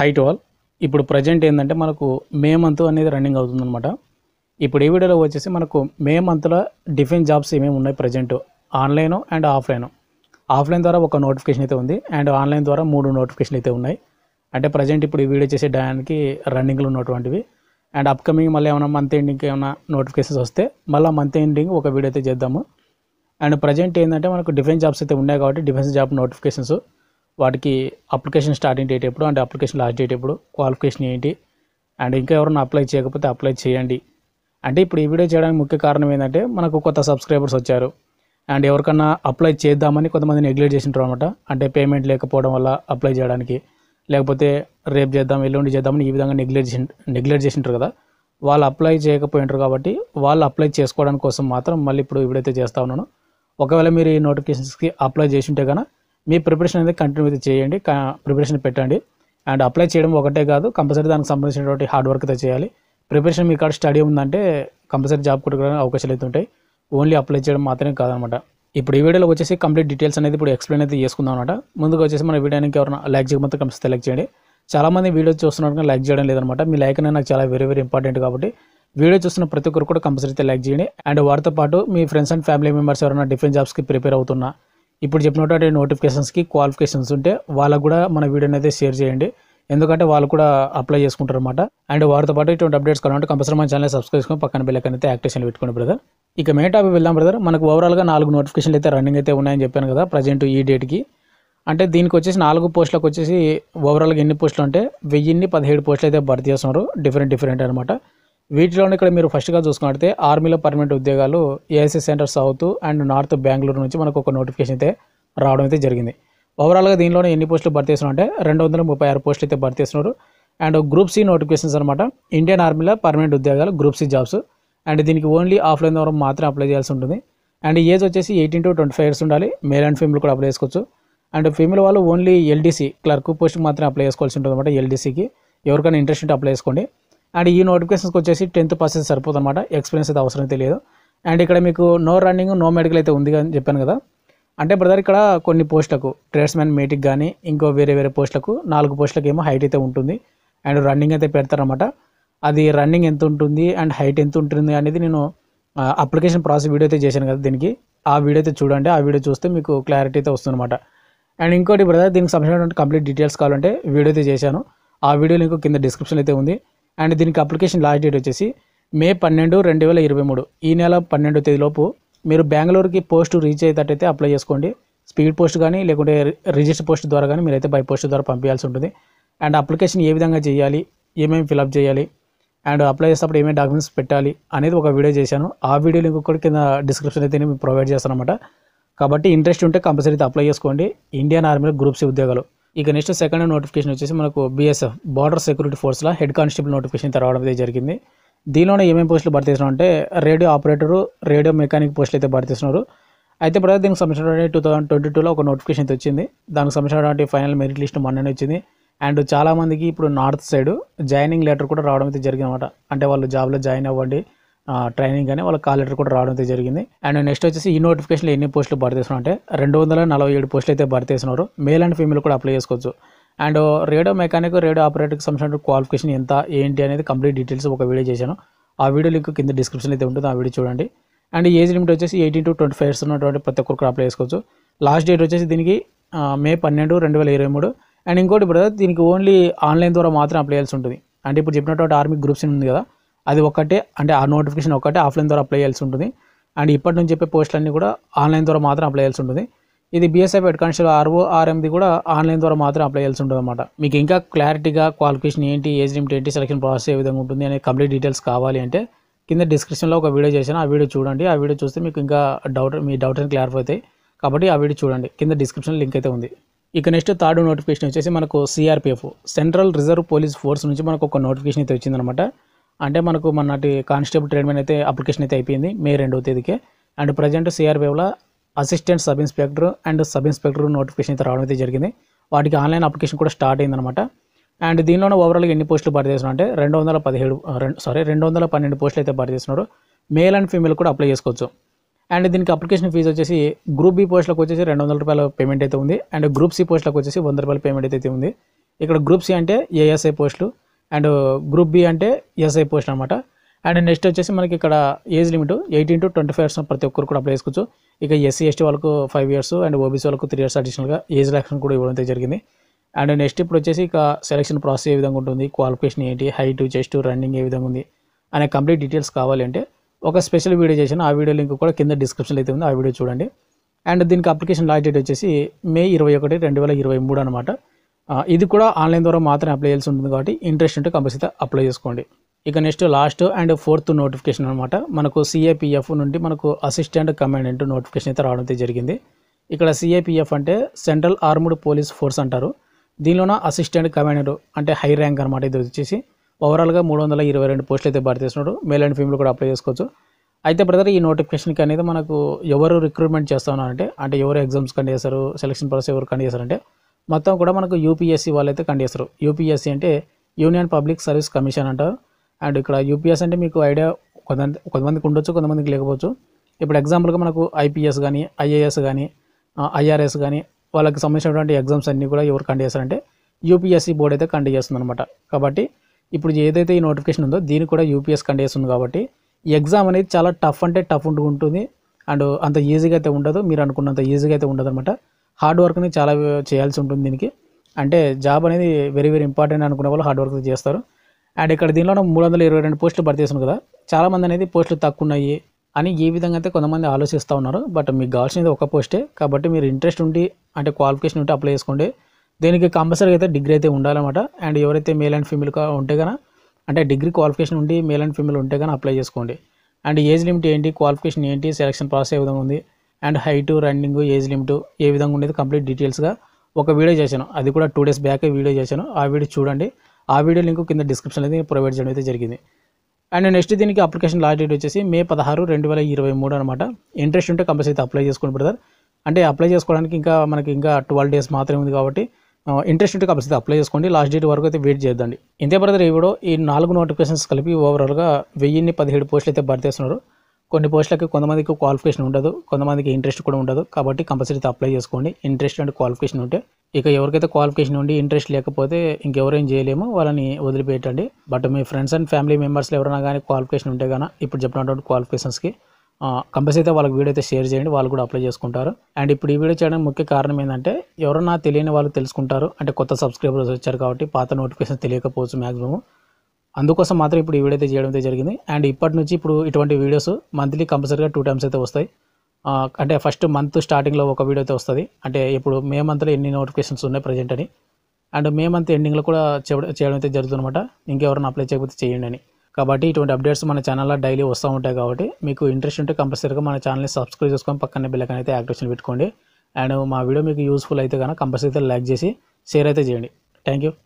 high wall ఇప్పుడు present ఏంటంటే మనకు మే మంత్ అనేది రన్నింగ్ అవుతుందన్నమాట ఇప్పుడు ఈ వీడియోలో వచ్చేసి మనకు మే మంత్లో డిఫెన్స్ జాబ్స్ ఏమేమి ఉన్నాయి present online and offline offline ద్వారా ఒక నోటిఫికేషన్ అయితే ఉంది అండ్ ఆన్లైన్ ద్వారా మూడు నోటిఫికేషన్ అయితే ఉన్నాయి అంటే ప్రజెంట్ ఇప్పుడు ఈ వీడియో చేసే డయానికి రన్నింగ్లో ఉన్నటువంటివి అండ్ అప్కమింగ్ మళ్ళీ ఏమైనా మంత్ ఎండింగ్కి ఏమైనా నోటిఫికేషన్స్ వస్తే మళ్ళీ మంత్ ఎండింగ్ ఒక వీడియో అయితే చేద్దాము అండ్ ప్రజెంట్ ఏంటంటే మనకు డిఫెన్స్ జాబ్స్ అయితే ఉన్నాయి కాబట్టి డిఫెన్స్ జాబ్ నోటిఫికేషన్స్ వాటికి అప్లికేషన్ స్టార్టింగ్ డేట్ ఎప్పుడు అండ్ అప్లికేషన్ లాస్ట్ డేట్ ఎప్పుడు క్వాలిఫికేషన్ ఏంటి అండ్ ఇంకా ఎవరైనా అప్లై చేయకపోతే అప్లై చేయండి అంటే ఇప్పుడు ఈ వీడియో చేయడానికి ముఖ్య కారణం ఏంటంటే మనకు కొత్త సబ్స్క్రైబర్స్ వచ్చారు అండ్ ఎవరికన్నా అప్లై చేద్దామని కొంతమంది నెగ్లెక్ట్ చేసింటారు అనమాట అంటే పేమెంట్ లేకపోవడం వల్ల అప్లై చేయడానికి లేకపోతే రేపు చేద్దాం ఎల్లుండి చేద్దామని ఈ విధంగా నెగ్లెక్ట్ చేసి నెగ్లెక్ట్ చేసింటారు కదా వాళ్ళు అప్లై చేయకపోయింటారు కాబట్టి వాళ్ళు అప్లై చేసుకోవడానికి కోసం మాత్రం మళ్ళీ ఇప్పుడు ఇప్పుడైతే చేస్తా ఉన్నాను ఒకవేళ మీరు ఈ నోటిఫికేషన్స్కి అప్లై చేసి ఉంటే కనుక మీ ప్రిపరేషన్ అనేది కంటిన్యూ అయితే చేయండి ప్రిపరేషన్ పెట్టండి అండ్ అప్లై చేయడం ఒకటే కాదు కంపల్సరీ దానికి సంబంధించినటువంటి హార్డ్ వర్క్ అయితే చేయాలి ప్రిపరేషన్ మీకు కాడ స్టడీ ఉందంటే కంపల్సరీ జాబ్ కొట్టుకోవడానికి అవకాశాలు అయితే ఉంటాయి ఓన్లీ అప్లై చేయడం మాత్రమే కాదనమాట ఇప్పుడు ఈ వీడియోలో వచ్చేసి కంప్లీట్ డీటెయిల్స్ అనేది ఇప్పుడు ఎక్స్ప్లెయిన్ అయితే చేసుకుందాం అనమాట ముందుగా వచ్చేసి మన వీడియోనికి ఎవరైనా లైక్ చేయమంతా కంపల్సరీ లైక్ చేయండి చాలామంది వీడియో చూస్తున్నట్టు లైక్ చేయడం లేదనమాట మీ లైక్ అనేది నాకు చాలా వెరీ వెరీ ఇంపార్టెంట్ కాబట్టి వీడియో చూస్తున్న ప్రతి ఒక్కరు కూడా కంపల్సరీ అయితే లైక్ చేయండి అండ్ వారితో పాటు మీ ఫ్రెండ్స్ అండ్ ఫ్యామిలీ మెంబర్స్ ఎవరైనా డిఫరెంట్ జాబ్స్కి ప్రిపేర్ అవుతున్నా ఇప్పుడు చెప్పినటువంటి నోటిఫికేషన్స్కి క్వాలిఫికేషన్స్ ఉంటే వాళ్ళకు కూడా మన వీడియోని అయితే షేర్ చేయండి ఎందుకంటే వాళ్ళు కూడా అప్లై చేసుకుంటారు అనమాట అండ్ వారితో పాటు ఇటువంటి అప్డేట్స్ కావాలంటే కంపల్సరీ మన ఛానల్ సబ్స్క్రైబ్ చేసుకుని పక్కన బెల్లకన్ అయితే యాక్టివేషన్ పెట్టుకోండి బ్రదర్ ఇక మెయిన్ టాపిక్ వెళ్దాం బ్రదర్ మనకు ఓవరాల్గా నాలుగు నోటిఫికేషన్లు అయితే రన్నింగ్ అయితే ఉన్నాయని చెప్పాను కదా ప్రజెంట్ ఈ డేట్కి అంటే దీనికి వచ్చేసి నాలుగు పోస్టులకు వచ్చేసి ఓవరాల్గా ఎన్ని పోస్టులు అంటే వెయ్యిన్ని పదిహేడు పోస్టులు అయితే భర్తీ చేస్తున్నారు డిఫరెంట్ డిఫరెంట్ అనమాట వీటిలోనే ఇక్కడ మీరు ఫస్ట్గా చూసుకున్నట్టే ఆర్మీలో పర్మనెంట్ ఉద్యోగాలు ASC centre south and north Bengaluru నుంచి మనకు ఒక నోటిఫికేషన్ అయితే రావడం అయితే జరిగింది ఓవరాల్గా దీనిలోనే ఎన్ని పోస్టులు భర్తీ చేస్తున్నారు అంటే రెండు వందల ముప్పై ఆరు పోస్టులు అయితే భర్తీ చేస్తున్నారు అండ్ గ్రూప్ సి నోటిఫికేషన్స్ అనమాట ఇండియన్ ఆర్మీలో పర్మనెంట్ ఉద్యోగాలు గ్రూప్ సి జాబ్స్ అండ్ దీనికి ఓన్లీ ఆఫ్లైన్ ద్వారా మాత్రమే అప్లై చేయాల్సి ఉంటుంది అండ్ ఏజ్ వచ్చేసి eighteen to twenty five years ఉండాలి మేల్ అండ్ ఫీమేల్ కూడా అప్లై చేసుకోవచ్చు అండ్ ఫీమేల్ వాళ్ళు ఓన్లీ ఎల్డీసీ క్లర్క్ పోస్ట్ మాత్రమే అప్లై చేసుకోవాల్సి ఉంటుంది అనమాట ఎల్డీసీకి ఎవరికైనా ఇంట్రెస్ట్ ఉంటే అప్లై చేసుకోండి అండ్ ఈ నోటిఫికేషన్స్కి వచ్చేసి టెన్త్ పర్సెంట్ సరిపోదు అనమాట ఎక్స్పీరియన్స్ అయితే అవసరం తెలియదు అండ్ ఇక్కడ మీకు నో రన్నింగ్ నో మెడికల్ అయితే ఉంది అని చెప్పాను కదా అంటే బ్రదర్ ఇక్కడ కొన్ని పోస్టులకు ట్రేడ్స్మెన్ మీటింగ్ కానీ ఇంకో వేరే వేరే పోస్టులకు నాలుగు పోస్టులకు ఏమో హైట్ అయితే ఉంటుంది అండ్ రన్నింగ్ అయితే పెడతారనమాట అది రన్నింగ్ ఎంత ఉంటుంది అండ్ హైట్ ఎంత ఉంటుంది అనేది నేను అప్లికేషన్ ప్రాసెస్ వీడియో అయితే చేశాను కదా దీనికి ఆ వీడియో అయితే చూడండి ఆ వీడియో చూస్తే మీకు క్లారిటీ అయితే వస్తుందన్నమాట అండ్ ఇంకోటి బ్రదర్ దీనికి సంబంధించినటువంటి కంప్లీట్ డీటెయిల్స్ కావాలంటే వీడియో అయితే చేశాను ఆ వీడియో లింక్ కింద డిస్క్రిప్షన్ అయితే ఉంది అండ్ దీనికి అప్లికేషన్ లాస్ట్ డేట్ వచ్చేసి మే పన్నెండు రెండు వేల ఇరవై మూడు ఈ నెల పన్నెండో తేదీలోపు మీరు బెంగళూరుకి పోస్ట్ రీచ్ అయ్యేటట్టయితే అప్లై చేసుకోండి స్పీడ్ పోస్ట్ కానీ లేకుంటే రిజిస్టర్ పోస్ట్ ద్వారా కానీ మీరైతే బై పోస్ట్ ద్వారా పంపించాల్సి ఉంటుంది అండ్ అప్లికేషన్ ఏ విధంగా చేయాలి ఏమేమి ఫిలప్ చేయాలి అండ్ అప్లై చేసేటప్పుడు ఏమేమి డాక్యుమెంట్స్ పెట్టాలి అనేది ఒక వీడియో చేశాను ఆ వీడియో లింక్ కూడా కింద డిస్క్రిప్షన్ అయితే నేను ప్రొవైడ్ చేస్తాను అనమాట కాబట్టి ఇంట్రెస్ట్ ఉంటే కంపల్సరీ అయితే అప్లై చేసుకోండి ఇండియన్ ఆర్మీలో గ్రూప్స్ ఉద్యోగాలు ఇక నెక్స్ట్ సెకండ్ నోటిఫికేషన్ వచ్చేసి మనకు బీఎస్ఎఫ్ బార్డర్ సెక్యూరిటీ ఫోర్స్లో హెడ్ కానిస్టేబుల్ నోటిఫికేషన్ రావడం అయితే జరిగింది దీనిలోనే ఏమేమి పోస్టులు భర్తీ చేసినా అంటే రేడియో ఆపరేటరు రేడియో మెకానిక్ పోస్టులు అయితే భర్తీ చేస్తున్నారు అయితే ప్రతి దీనికి సంబంధించిన టూ థౌసండ్ ట్వంటీ టూలో ఒక నోటిఫికేషన్ అయితే వచ్చింది దానికి సంబంధించినటువంటి ఫైనల్ మెరిట్ లిస్ట్ మొన్ననే వచ్చింది అండ్ చాలామందికి ఇప్పుడు నార్త్ సైడ్ జాయినింగ్ లెటర్ కూడా రావడం అయితే జరిగిందన్నమాట అంటే వాళ్ళు జాబ్లో జాయిన్ అవ్వండి ట్రైనింగ్ కానీ వాళ్ళ కాల్ లెటర్ కూడా రావడం అయితే జరిగింది అండ్ నెక్స్ట్ వచ్చేసి ఈ నోటిఫికేషన్లో ఎన్ని పోస్టులు భర్తీ చేస్తున్నా అంటే రెండు వందల నలభై ఏడు పోస్టులు అయితే భర్తీ చేస్తున్నారు మేల్ అండ్ ఫీమేల్ కూడా అప్లై చేసుకోవచ్చు అండ్ రేడియో మెకానిక్ రేడియో ఆపరేటర్కి సంబంధించిన క్వాలిఫికేషన్ ఎంత ఏంటి అనేది కంప్లీట్ డీటెయిల్స్ ఒక వీడియో చేశాను ఆ వీడియో లింక్ కింద డిస్క్రిప్షన్ అయితే ఉంటుంది ఆ వీడియో చూడండి అండ్ ఏజ్ లిమిట్ వచ్చేసి eighteen to twenty five years ఉన్నటువంటి ప్రతి ఒక్కరు అప్లై చేసుకోవచ్చు లాస్ట్ డేట్ వచ్చేసి దీనికి మే పన్నెండు రెండు వేల ఇరవై మూడు అండ్ ఇంకోటి బ్రదర్ దీనికి ఓన్లీ ఆన్లైన్ ద్వారా మాత్రం అప్లై చేయాల్సి ఉంటుంది అంటే ఇప్పుడు చెప్పినటువంటి ఆర్మీ గ్రూప్స్ ఉంది కదా అది ఒకటే అంటే ఆ నోటిఫికేషన్ ఒకటే ఆఫ్లైన్ ద్వారా అప్లై చేయాల్సి ఉంటుంది అండ్ ఇప్పటి నుంచి చెప్పే పోస్టులన్నీ కూడా ఆన్లైన్ ద్వారా మాత్రం అప్లై చేయాల్సి ఉంటుంది ఇది బీఎస్ఎఫ్ హెడ్ కానిస్టేబుల్ ఆర్ఓ ఆర్ఎంది కూడా ఆన్లైన్ ద్వారా మాత్రం అప్లై చేయాల్సి ఉంటుంది అనమాట మీకు ఇంకా క్లారిటీగా క్వాలిఫికేషన్ ఏంటి ఏజ్ లిమిట్ ఏంటి సెలక్షన్ ప్రాసెస్ ఏ విధంగా ఉంటుంది అనే కంప్లీట్ డీటెయిల్స్ కావాలి అంటే కింద డిస్క్రిప్షన్లో ఒక వీడియో చేశాను ఆ వీడియో చూడండి ఆ వీడియో చూస్తే మీకు ఇంకా డౌట్ మీ డౌట్ అని క్లారిఫై అవుతాయి కాబట్టి ఆ వీడియో చూడండి కింద డిస్క్రిప్షన్ లింక్ అయితే ఉంది ఇక నెక్స్ట్ థర్డ్ నోటిఫికేషన్ వచ్చేసి మనకు CRPF central reserve police force నుంచి మనకు ఒక నోటిఫికేషన్ అయితే వచ్చిందనమాట అంటే మనకు మొన్నటి కానిస్టేబుల్ ట్రైన్మెంట్ అయితే అప్లికేషన్ అయితే అయిపోయింది మే రెండవ తేదీకే అండ్ ప్రజెంట్ సిఆర్పిఎఫ్లో assistant sub inspector and sub inspector notification అయితే రావడం అయితే జరిగింది వాటికి ఆన్లైన్ అప్లికేషన్ కూడా స్టార్ట్ అయిందనమాట అండ్ దీనిలోనే ఓవరాల్గా ఎన్ని పోస్టులు భర్తీ చేస్తున్నారు అంటే రెండు వందల పదిహేడు రెండు సారీ రెండు వందల పన్నెండు పోస్టులు అయితే భర్తీ చేస్తున్నారు మేల్ అండ్ ఫీమేల్ కూడా అప్లై చేసుకోవచ్చు అండ్ దీనికి అప్లికేషన్ ఫీజు వచ్చేసి గ్రూప్ బి పోస్టులకు వచ్చేసి రెండు వందల రూపాయల పేమెంట్ అయితే ఉంది అండ్ గ్రూప్ సి పోస్టులకు వచ్చేసి వంద రూపాయల పేమెంట్ అయితే ఉంది ఇక్కడ గ్రూప్ సి అంటే ఏఎస్ఐ పోస్టులు అండ్ గ్రూప్ బి అంటే ఎస్ఐ పోస్ట్ అనమాట అండ్ నెక్స్ట్ వచ్చేసి మనకి ఇక్కడ age limit eighteen to twenty five years ప్రతి ఒక్కరు కూడా అప్లై చేసుకోవచ్చు ఇక ఎస్సీ ఎస్టీ వాళ్ళకు ఫైవ్ ఇయర్స్ అండ్ ఓబీసీ వాళ్ళకు త్రీ ఇయర్స్ అడిషనల్గా ఏజ్ రిలాక్షన్ కూడా ఇవ్వడం జరిగింది అండ్ నెక్స్ట్ ఇప్పుడు వచ్చేసి ఇక సెలక్షన్ ప్రాసెస్ ఏ విధంగా ఉంటుంది క్వాలిఫికేషన్ ఏంటి హైట్ చెస్ట్ రన్నింగ్ ఏ విధంగా ఉంది అనే కంప్లీట్ డీటెయిల్స్ కావాలి అంటే ఒక స్పెషల్ వీడియో చేసిన ఆ వీడియో లింక్ కూడా కింద డిస్క్రిప్షన్లో అయితే ఉంది ఆ వీడియో చూడండి అండ్ దీనికి అప్లికేషన్ లాస్ట్ డేట్ వచ్చేసి మే ఇరవై ఒకటి రెండు వేల ఇరవై మూడు అనమాట ఇది కూడా ఆన్లైన్ ద్వారా మాత్రమే అప్లై చేయాల్సి ఉంటుంది కాబట్టి ఇంట్రెస్ట్ ఉంటే కంపల్సరీ అప్లై చేసుకోండి ఇక next last and fourth notification అనమాట మనకు సిఏపిఎఫ్ నుండి మనకు అసిస్టెంట్ కమాండెంట్ నోటిఫికేషన్ అయితే రావడం అయితే జరిగింది ఇక్కడ సిఏపిఎఫ్ అంటే సెంట్రల్ ఆర్మ్డ్ పోలీస్ ఫోర్స్ అంటారు దీనిలోన అసిస్టెంట్ కమాండెంట్ అంటే హై ర్యాంక్ అనమాట ఇది వచ్చేసి ఓవరాల్గా మూడు వందల ఇరవై రెండు పోస్టులు అయితే భర్తీ చేస్తున్నాడు మేల్ అండ్ ఫీమేల్ కూడా అప్లై చేసుకోవచ్చు అయితే బ్రదర్ ఈ నోటిఫికేషన్కి అనేది మనకు ఎవరు రిక్రూట్మెంట్ చేస్తా ఉన్నారంటే అంటే ఎవరు ఎగ్జామ్స్ కండి చేస్తారు సెలక్షన్ ప్రాసెస్ ఎవరు కండి చేస్తారంటే మొత్తం కూడా మనకు యూపీఎస్సీ వాళ్ళైతే కండిస్తారు యూపీఎస్సీ అంటే యూనియన్ పబ్లిక్ సర్వీస్ కమిషన్ అంటారు అండ్ ఇక్కడ యూపీఎస్ అంటే మీకు ఐడియా కొంతమంది కొంతమందికి ఉండొచ్చు కొంతమందికి లేకపోవచ్చు ఇప్పుడు ఎగ్జాంపుల్గా మనకు ఐపీఎస్ కానీ ఐఏఎస్ కానీ ఐఆర్ఎస్ కానీ వాళ్ళకి సంబంధించినటువంటి ఎగ్జామ్స్ అన్నీ కూడా ఎవరు కండి చేస్తారంటే యూపీఎస్సీ బోర్డ్ అయితే కండి చేస్తుంది అనమాట కాబట్టి ఇప్పుడు ఏదైతే ఈ నోటిఫికేషన్ ఉందో దీన్ని కూడా యూపీఎస్ కండి చేస్తుంది కాబట్టి ఈ ఎగ్జామ్ అనేది చాలా టఫ్ అంటే టఫ్ ఉంటుంది అండ్ అంత ఈజీగా అయితే ఉండదు మీరు అనుకున్నంత ఈజీగా అయితే ఉండదు అనమాట హార్డ్ వర్క్ని చాలా చేయాల్సి ఉంటుంది దీనికి అంటే జాబ్ అనేది వెరీ వెరీ ఇంపార్టెంట్ అనుకునే వాళ్ళు హార్డ్ వర్క్ చేస్తారు అండ్ ఇక్కడ దీనిలో మూడు వందల ఇరవై రెండు పోస్టులు భర్తీ చేస్తున్నాం కదా చాలామంది అనేది పోస్టులు తక్కువ ఉన్నాయి అని ఈ విధంగా అయితే కొంతమంది ఆలోచిస్తూ ఉన్నారు బట్ మీకు కావాల్సినది ఒక పోస్టే కాబట్టి మీరు ఇంట్రెస్ట్ ఉండి అంటే క్వాలిఫికేషన్ ఉంటే అప్లై చేసుకోండి దీనికి కంపల్సరీ అయితే డిగ్రీ అయితే ఉండాలన్నమాట అండ్ ఎవరైతే మేల్ అండ్ ఫీమేల్ ఉంటే కన అంటే డిగ్రీ క్వాలిఫికేషన్ ఉండి మేల్ అండ్ ఫీమేల్ ఉంటే కానీ అప్లై చేసుకోండి అండ్ ఏజ్ లిమిట్ ఏంటి క్వాలిఫికేషన్ ఏంటి సెలక్షన్ ప్రాసెస్ ఏ విధంగా ఉంది and height running age limit ఏ విధంగా ఉండేది కంప్లీట్ డీటెయిల్స్గా ఒక వీడియో చేశాను అది కూడా టూ డేస్ బ్యాకే వీడియో చేశాను ఆ వీడియో చూడండి ఆ వీడియో లింక్ కింద డిస్క్రిప్షన్ అనేది ప్రొవైడ్ చేయడం అయితే జరిగింది అండ్ నెక్స్ట్ దీనికి అప్లికేషన్ లాస్ట్ డేట్ వచ్చేసి మే పదహారు రెండు వేల ఇరవై మూడు అనమాట ఇంట్రెస్ట్ ఉంటే కంపల్సరీ అయితే అప్లై చేసుకోండి బ్రదర్ అంటే అప్లై చేసుకోవడానికి ఇంకా మనకి ఇంకా ట్వెల్వ్ డేస్ మాత్రమే ఉంది కాబట్టి ఇంట్రెస్ట్ ఉంటే కంపల్సరీ అప్లై చేసుకోండి లాస్ట్ డేట్ వరకు అయితే వెయిట్ చేద్దండి ఇంతే బ్రదర్ ఈ ఈ నాలుగు నోటిఫికేషన్స్ కలిపి ఓవరాల్గా వెయ్యిన్ని పదిహేడు పోస్టులు అయితే భర్తీస్తున్నారు చేస్తున్నారు కొన్ని పోస్టులకి కొంతమందికి క్వాలిఫికేషన్ ఉండదు కొంతమందికి ఇంట్రెస్ట్ కూడా ఉండదు కాబట్టి కంపల్సరీ అప్లై చేసుకోండి ఇంట్రెస్ట్ అండ్ క్వాలిఫికేషన్ ఉంటే ఇక ఎవరికైతే క్వాలిఫికేషన్ ఉండి ఇంట్రెస్ట్ లేకపోతే ఇంకెవరేం చేయలేము వాళ్ళని వదిలిపెట్టండి బట్ మీ ఫ్రెండ్స్ అండ్ ఫ్యామిలీ మెంబర్స్లో ఎవరైనా కానీ క్వాలిఫికేషన్ ఉంటే కానీ ఇప్పుడు చెప్పినటువంటి క్వాలిఫికేషన్స్కి కంపల్సరీ అయితే వాళ్ళకి వీడియో అయితే షేర్ చేయండి వాళ్ళు కూడా అప్లై చేసుకుంటారు అండ్ ఇప్పుడు ఈ వీడియో చేయడానికి ముఖ్య కారణం ఏంటంటే ఎవరన్నా తెలియని వాళ్ళు తెలుసుకుంటారు అంటే కొత్త సబ్స్క్రైబర్స్ వచ్చారు కాబట్టి పాత నోటిఫికేషన్ తెలియకపోవచ్చు మ్యాక్సిమం అందుకోసం మాత్రం ఇప్పుడు ఈ వీడియో అయితే చేయడం అయితే జరిగింది అండ్ ఇప్పటి నుంచి ఇప్పుడు ఇటువంటి వీడియోస్ మంత్లీ కంపల్సరీగా టూ టైమ్స్ అయితే వస్తాయి అంటే ఫస్ట్ మంత్ స్టార్టింగ్లో ఒక వీడియో అయితే వస్తుంది అంటే ఇప్పుడు మే మంత్లో ఎన్ని నోటిఫికేషన్స్ ఉన్నాయి ప్రజెంట్ అని అండ్ మే మంత్ ఎండింగ్లో కూడా చేయడం అయితే జరుగుతుందన్నమాట ఇంకెవరైనా అప్లై చేయకపోతే చేయండి అని కాబట్టి ఇటువంటి అప్డేట్స్ మన ఛానల్లో డైలీ వస్తూ ఉంటాయి కాబట్టి మీకు ఇంట్రెస్ట్ ఉంటే కంపల్సరీగా మన ఛానల్ని సబ్స్క్రైబ్ చేసుకొని పక్కనే బెల్లకన్ అయితే యాక్టివేషన్ పెట్టుకోండి అండ్ మా వీడియో మీకు యూస్ఫుల్ అయితే కనుక కంపల్సరీ అయితే లైక్ చేసి షేర్ అయితే చేయండి థ్యాంక్ యూ